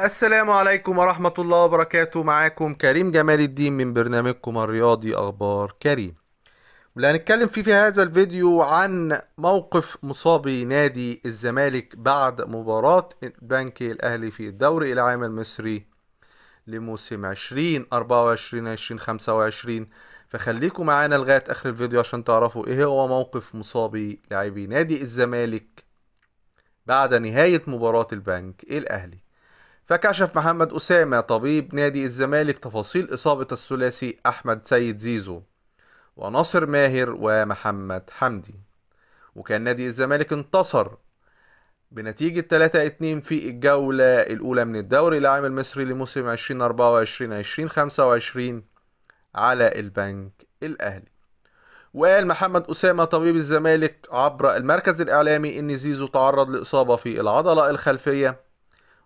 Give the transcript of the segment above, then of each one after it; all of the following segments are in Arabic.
السلام عليكم ورحمة الله وبركاته معاكم كريم جمال الدين من برنامجكم الرياضي أخبار كريم اللي هنتكلم فيه في هذا الفيديو عن موقف مصابي نادي الزمالك بعد مباراة البنك الأهلي في الدوري العام المصري لموسم 20 24 20 25 فخليكم معانا لغاية آخر الفيديو عشان تعرفوا إيه هو موقف مصابي لاعبي نادي الزمالك بعد نهاية مباراة البنك الأهلي فكشف محمد أسامة طبيب نادي الزمالك تفاصيل إصابة الثلاثي أحمد سيد زيزو وناصر ماهر ومحمد حمدي وكان نادي الزمالك انتصر بنتيجة 3-2 في الجولة الأولى من الدوري العام المصري لموسم 2024-2025 على البنك الأهلي وقال محمد أسامة طبيب الزمالك عبر المركز الإعلامي إن زيزو تعرض لإصابة في العضلة الخلفية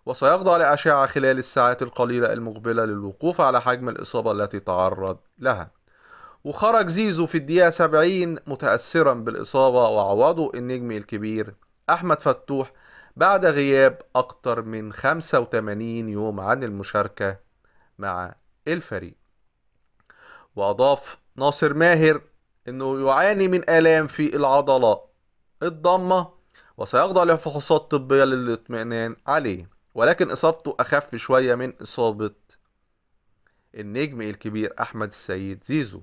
وسيخضع لأشعة خلال الساعات القليلة المقبلة للوقوف على حجم الإصابة التي تعرض لها وخرج زيزو في الدقيقة 70 متأثرا بالإصابة وعوضه النجم الكبير أحمد فتوح بعد غياب أكثر من 85 يوم عن المشاركة مع الفريق وأضاف ناصر ماهر أنه يعاني من آلام في العضلات الضمة وسيخضع لفحوصات طبية للاطمئنان عليه ولكن إصابته أخف شوية من إصابة النجم الكبير أحمد السيد زيزو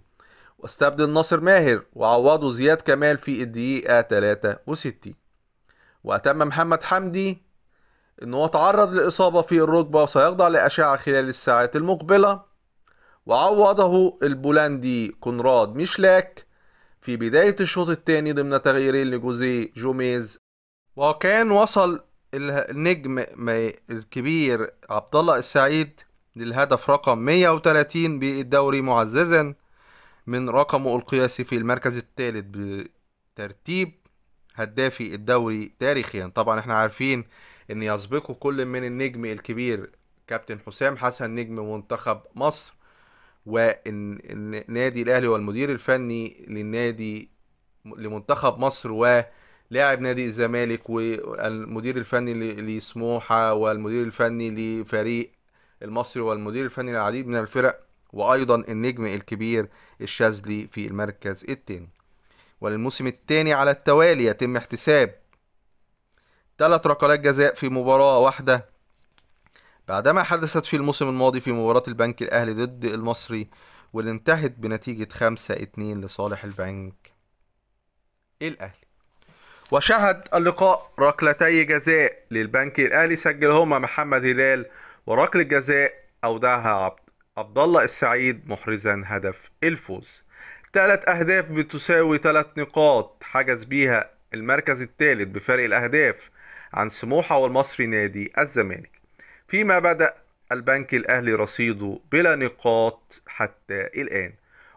واستبدل ناصر ماهر وعوضه زياد كمال في الدقيقة 63 وأتم محمد حمدي إن هو تعرض لإصابة في الركبة وسيخضع لأشعة خلال الساعات المقبلة وعوضه البولندي كونراد ميشلاك في بداية الشوط الثاني ضمن تغييرين لجوزيه جوميز وكان وصل النجم الكبير عبد الله السعيد للهدف رقم 130 بالدوري معززا من رقمه القياسي في المركز الثالث بترتيب هدافي الدوري تاريخيا طبعا احنا عارفين ان يسبقه كل من النجم الكبير كابتن حسام حسن نجم منتخب مصر والنادي الاهلي والمدير الفني للنادي لمنتخب مصر و لاعب نادي الزمالك والمدير الفني لسموحه والمدير الفني لفريق المصري والمدير الفني للعديد من الفرق وايضا النجم الكبير الشاذلي في المركز الثاني وللموسم الثاني على التوالي يتم احتساب ثلاث ركلات جزاء في مباراة واحدة بعدما حدثت في الموسم الماضي في مباراة البنك الأهلي ضد المصري واللي انتهت بنتيجة 5-2 لصالح البنك الأهلي وشهد اللقاء ركلتي جزاء للبنك الاهلي سجلهما محمد هلال وركله جزاء اودعها عبد عبد الله السعيد محرزا هدف الفوز ثلاث اهداف بتساوي ثلاث نقاط حجز بيها المركز الثالث بفرق الاهداف عن سموحه والمصري نادي الزمالك فيما بدا البنك الاهلي رصيده بلا نقاط حتى الان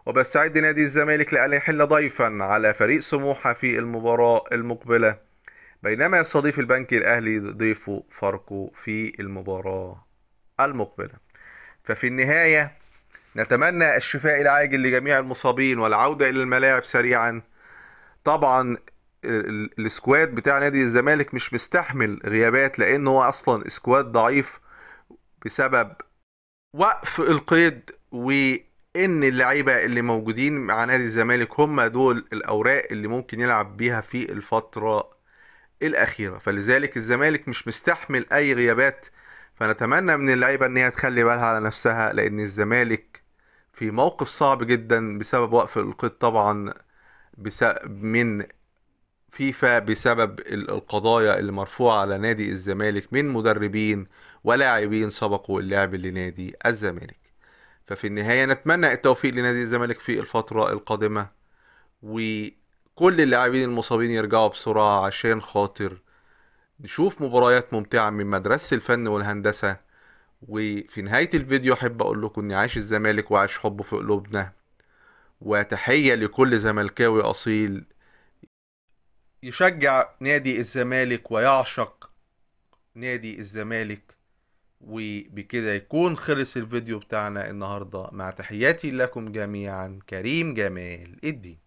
وبيستعد نادي الزمالك لأن يحل ضيفا على فريق سموحة في المباراة المقبلة بينما يستضيف البنك الأهلي ضيفه فاركو في المباراة المقبلة ففي النهاية نتمنى الشفاء العاجل لجميع المصابين والعودة إلى الملاعب سريعا طبعا السكواد بتاع نادي الزمالك مش مستحمل غيابات لأن هو أصلا سكواد ضعيف بسبب وقف القيد و ان اللعيبه اللي موجودين مع نادي الزمالك هم دول الاوراق اللي ممكن يلعب بيها في الفتره الاخيره فلذلك الزمالك مش مستحمل اي غيابات فنتمنى من اللعيبه ان هي تخلي بالها على نفسها لان الزمالك في موقف صعب جدا بسبب وقف القيد طبعا بسبب من فيفا بسبب القضايا اللي مرفوعه على نادي الزمالك من مدربين ولاعبين سبقوا اللعب لنادي الزمالك ففي النهاية نتمنى التوفيق لنادي الزمالك في الفترة القادمة وكل اللاعبين المصابين يرجعوا بسرعة عشان خاطر نشوف مباريات ممتعة من مدرسة الفن والهندسة وفي نهاية الفيديو أحب أقول لكم إني عايش الزمالك وعايش حبه في قلوبنا وتحية لكل زملكاوي أصيل يشجع نادي الزمالك ويعشق نادي الزمالك وبكده يكون خلص الفيديو بتاعنا النهارده مع تحياتي لكم جميعا كريم جمال الدين